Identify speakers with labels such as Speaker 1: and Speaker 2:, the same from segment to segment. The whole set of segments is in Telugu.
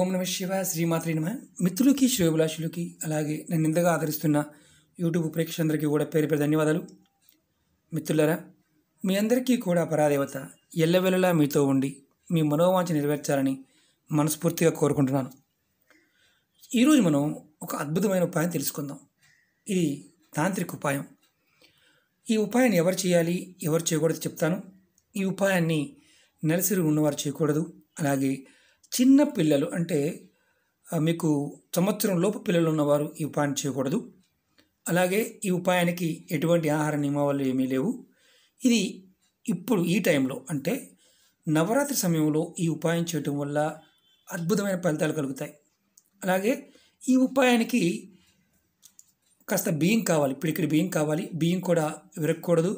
Speaker 1: ఓం నమ శివ శ్రీమాత్రి నమ మిత్రులకి శ్రేభిలాషులకి అలాగే నేను ఇంతగా ఆదరిస్తున్న యూట్యూబ్ ప్రేక్షకులందరికీ కూడా పేరు పేరు ధన్యవాదాలు మిత్రులరా మీ అందరికీ కూడా పరాదేవత ఎల్లవెల్లలా మీతో ఉండి మీ మనోవాంఛ నెరవేర్చాలని మనస్ఫూర్తిగా కోరుకుంటున్నాను ఈరోజు మనం ఒక అద్భుతమైన ఉపాయం తెలుసుకుందాం ఇది తాంత్రిక ఉపాయం ఈ ఉపాయాన్ని ఎవరు చేయాలి ఎవరు చేయకూడదు చెప్తాను ఈ ఉపాయాన్ని నెలసరి ఉన్నవారు చేయకూడదు అలాగే చిన్న పిల్లలు అంటే మీకు సంవత్సరం లోపు పిల్లలు ఉన్నవారు ఈ ఉపాయం చేయకూడదు అలాగే ఈ ఉపాయానికి ఎటువంటి ఆహార నియమావళి ఏమీ లేవు ఇది ఇప్పుడు ఈ టైంలో అంటే నవరాత్రి సమయంలో ఈ ఉపాయం చేయటం వల్ల అద్భుతమైన ఫలితాలు కలుగుతాయి అలాగే ఈ ఉపాయానికి కాస్త బియ్యం కావాలి పిడికిడి బియ్యం కావాలి బియ్యం కూడా విరగకూడదు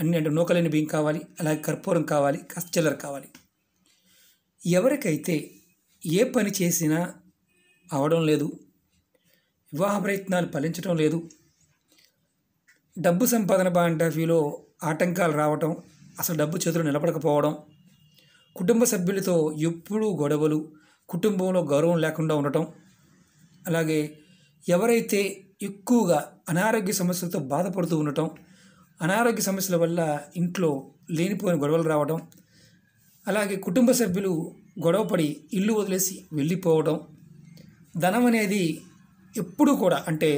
Speaker 1: అన్ని అంటే నూకలేని బియ్యం కావాలి అలాగే కర్పూరం కావాలి కాస్త చిల్లర కావాలి ఎవరికైతే ఏ పని చేసినా అవడం లేదు వివాహ ప్రయత్నాలు ఫలించడం లేదు డబ్బు సంపాదన పాయింట్ ఆఫ్ ఆటంకాలు రావటం అసలు డబ్బు చేతులు నిలబడకపోవడం కుటుంబ సభ్యులతో ఎప్పుడూ గొడవలు కుటుంబంలో గౌరవం లేకుండా ఉండటం అలాగే ఎవరైతే ఎక్కువగా అనారోగ్య సమస్యలతో బాధపడుతూ ఉండటం అనారోగ్య సమస్యల వల్ల ఇంట్లో లేనిపోయిన గొడవలు రావడం అలాగే కుటుంబ సభ్యులు గొడవపడి ఇల్లు వదిలేసి వెళ్ళిపోవడం ధనం అనేది ఎప్పుడూ కూడా అంటే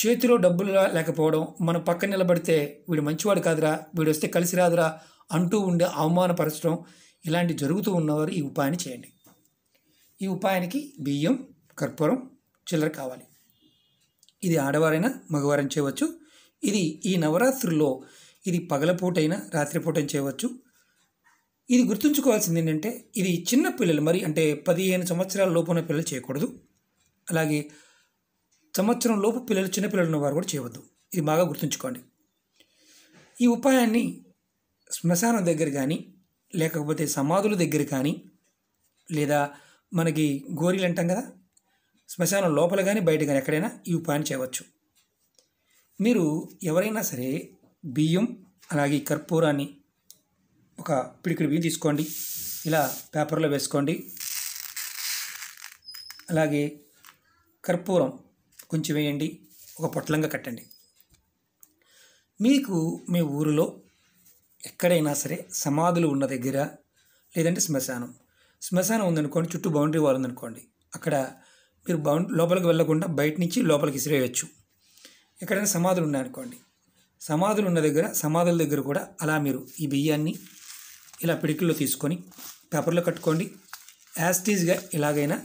Speaker 1: చేతిలో డబ్బులు లేకపోవడం మన పక్కన నిలబడితే వీడు మంచివాడు కాదురా వీడు వస్తే కలిసి రాదురా అంటూ ఉండే అవమానపరచడం ఇలాంటి జరుగుతూ ఉన్నవారు ఈ ఉపాయాన్ని చేయండి ఈ ఉపాయానికి బియ్యం కర్పూరం చిల్లర కావాలి ఇది ఆడవారైనా మగవారం చేయవచ్చు ఇది ఈ నవరాత్రుల్లో ఇది పగలపూటైనా రాత్రిపూటైనా చేయవచ్చు ఇది గుర్తుంచుకోవాల్సింది ఏంటంటే ఇది చిన్న పిల్లలు మరి అంటే పదిహేను సంవత్సరాల లోపున పిల్లలు చేయకూడదు అలాగే సంవత్సరం లోపు పిల్లలు చిన్నపిల్లలు ఉన్నవారు కూడా చేయవద్దు ఇది బాగా గుర్తుంచుకోండి ఈ ఉపాయాన్ని శ్మశానం దగ్గర కానీ లేకపోతే సమాధుల దగ్గర కానీ లేదా మనకి గోరీలు అంటాం కదా శ్మశానం లోపల కానీ బయట కానీ ఎక్కడైనా ఈ ఉపాయం చేయవచ్చు మీరు ఎవరైనా సరే బియ్యం అలాగే కర్పూరాన్ని ఒక పిడికిడి బియ్యం తీసుకోండి ఇలా పేపర్లో వేసుకోండి అలాగే కర్పూరం కొంచెం వేయండి ఒక పొట్లంగా కట్టండి మీకు మీ ఊరిలో ఎక్కడైనా సరే సమాధులు ఉన్న దగ్గర లేదంటే శ్మశానం శ్మశానం ఉందనుకోండి చుట్టూ బౌండరీ వాల్ ఉందనుకోండి అక్కడ మీరు బౌండ్ లోపలికి వెళ్ళకుండా బయట నుంచి లోపలికి ఇసిరేయచ్చు ఎక్కడైనా సమాధులు ఉన్నాయనుకోండి సమాధులు ఉన్న దగ్గర సమాధుల దగ్గర కూడా అలా మీరు ఈ బియ్యాన్ని ఇలా పిడికిల్లో తీసుకొని పేపర్లో కట్టుకోండి యాస్టీజ్గా ఎలాగైనా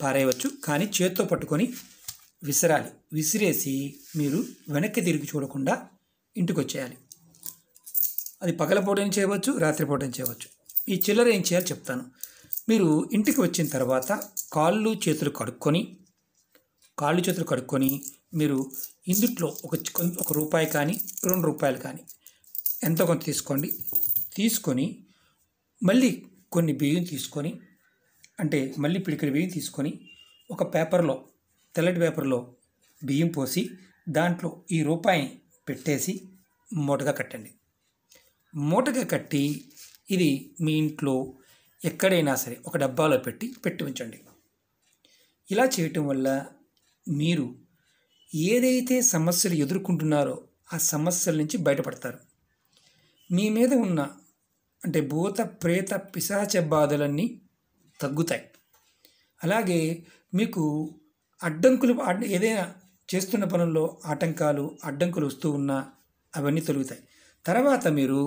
Speaker 1: పారేయవచ్చు కానీ చేత్తో పట్టుకొని విసరాలి విసిరేసి మీరు వెనక్కి తిరిగి చూడకుండా ఇంటికి వచ్చేయాలి అది పగలపూటని చేయవచ్చు రాత్రిపూటని చేయవచ్చు ఈ చిల్లర ఏం చేయాలో చెప్తాను మీరు ఇంటికి వచ్చిన తర్వాత కాళ్ళు చేతులు కడుక్కొని కాళ్ళు చేతులు కడుక్కొని మీరు ఇందుట్లో ఒక ఒక రూపాయి కానీ రెండు రూపాయలు కానీ ఎంతో కొంత తీసుకోండి తీసుకొని మళ్ళీ కొన్ని బియ్యం తీసుకొని అంటే మళ్ళీ పిడికిన బియ్యం తీసుకొని ఒక పేపర్లో తెల్లటి పేపర్లో బియ్యం పోసి దాంట్లో ఈ రూపాయి పెట్టేసి మూటగా కట్టండి మూటగా కట్టి ఇది మీ ఇంట్లో ఎక్కడైనా సరే ఒక డబ్బాలో పెట్టి పెట్టి ఉంచండి ఇలా చేయటం వల్ల మీరు ఏదైతే సమస్యలు ఎదుర్కొంటున్నారో ఆ సమస్యల నుంచి బయటపడతారు మీ మీద ఉన్న అంటే భూత ప్రేత పిశాచ బాధలన్నీ తగ్గుతాయి అలాగే మీకు అడ్డంకులు ఏదైనా చేస్తున్న పనుల్లో ఆటంకాలు అడ్డంకులు వస్తూ ఉన్నా అవన్నీ తొలుగుతాయి తర్వాత మీరు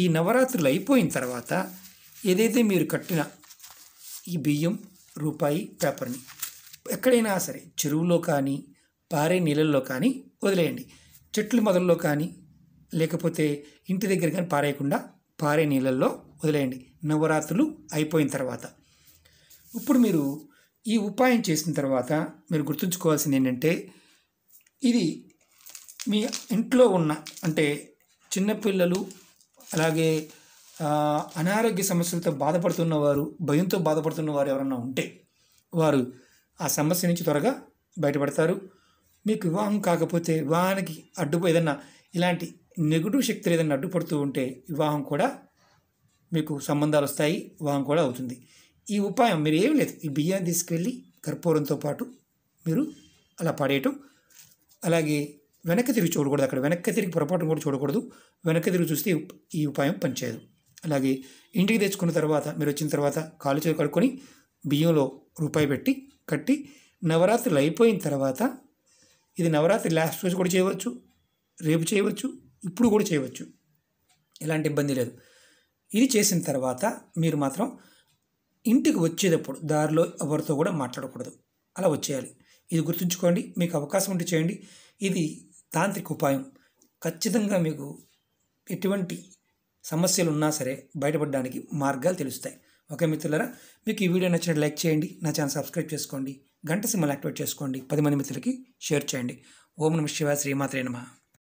Speaker 1: ఈ నవరాత్రులు అయిపోయిన తర్వాత ఏదైతే మీరు కట్టిన ఈ బియ్యం రూపాయి పేపర్ని ఎక్కడైనా సరే చెరువులో కానీ పారే నీళ్ళల్లో కానీ వదిలేయండి చెట్లు మొదల్లో కానీ లేకపోతే ఇంటి దగ్గర కానీ పారేయకుండా పారే నీళ్ళల్లో వదిలేయండి నవరాత్రులు అయిపోయిన తర్వాత ఇప్పుడు మీరు ఈ ఉపాయం చేసిన తర్వాత మీరు గుర్తుంచుకోవాల్సింది ఏంటంటే ఇది మీ ఇంట్లో ఉన్న అంటే చిన్నపిల్లలు అలాగే అనారోగ్య సమస్యలతో బాధపడుతున్న వారు భయంతో బాధపడుతున్న వారు ఎవరన్నా ఉంటే వారు ఆ సమస్య నుంచి త్వరగా బయటపడతారు మీకు వివాహం కాకపోతే వివాహానికి అడ్డుపో ఏదన్నా ఇలాంటి నెగిటివ్ శక్తి ఏదైనా అడ్డుపడుతూ ఉంటే వివాహం కూడా మీకు సంబంధాలు వస్తాయి వివాహం కూడా అవుతుంది ఈ ఉపాయం మీరు ఏమి లేదు ఈ బియ్యాన్ని తీసుకెళ్ళి కర్పూరంతో పాటు మీరు అలా పాడేయటం అలాగే వెనక్కి తిరిగి చూడకూడదు అక్కడ వెనక్కి తిరిగి పొరపాటు కూడా చూడకూడదు వెనక్కి తిరిగి చూస్తే ఈ ఉపాయం పనిచేయదు అలాగే ఇంటికి తెచ్చుకున్న తర్వాత మీరు వచ్చిన తర్వాత కాలు చేయి కడుక్కొని బియ్యంలో రూపాయి పెట్టి కట్టి నవరాత్రులు అయిపోయిన తర్వాత ఇది నవరాత్రి లాస్ట్ రోజు కూడా చేయవచ్చు రేపు చేయవచ్చు ఇప్పుడు కూడా చేయవచ్చు ఎలాంటి ఇబ్బంది లేదు ఇది చేసిన తర్వాత మీరు మాత్రం ఇంటికి వచ్చేటప్పుడు దారిలో ఎవరితో కూడా మాట్లాడకూడదు అలా వచ్చేయాలి ఇది గుర్తుంచుకోండి మీకు అవకాశం ఉంటే చేయండి ఇది తాంత్రిక ఉపాయం ఖచ్చితంగా మీకు ఎటువంటి సమస్యలు ఉన్నా సరే బయటపడడానికి మార్గాలు తెలుస్తాయి ఓకే మిత్రులరా మీకు ఈ వీడియో నచ్చినట్టు లైక్ చేయండి నా ఛానల్ సబ్స్క్రైబ్ చేసుకోండి గంట సింహలు యాక్టివేట్ చేసుకోండి పది మంది మిత్రులకి షేర్ చేయండి ఓం నమ శివ శ్రీమాత్రే నమ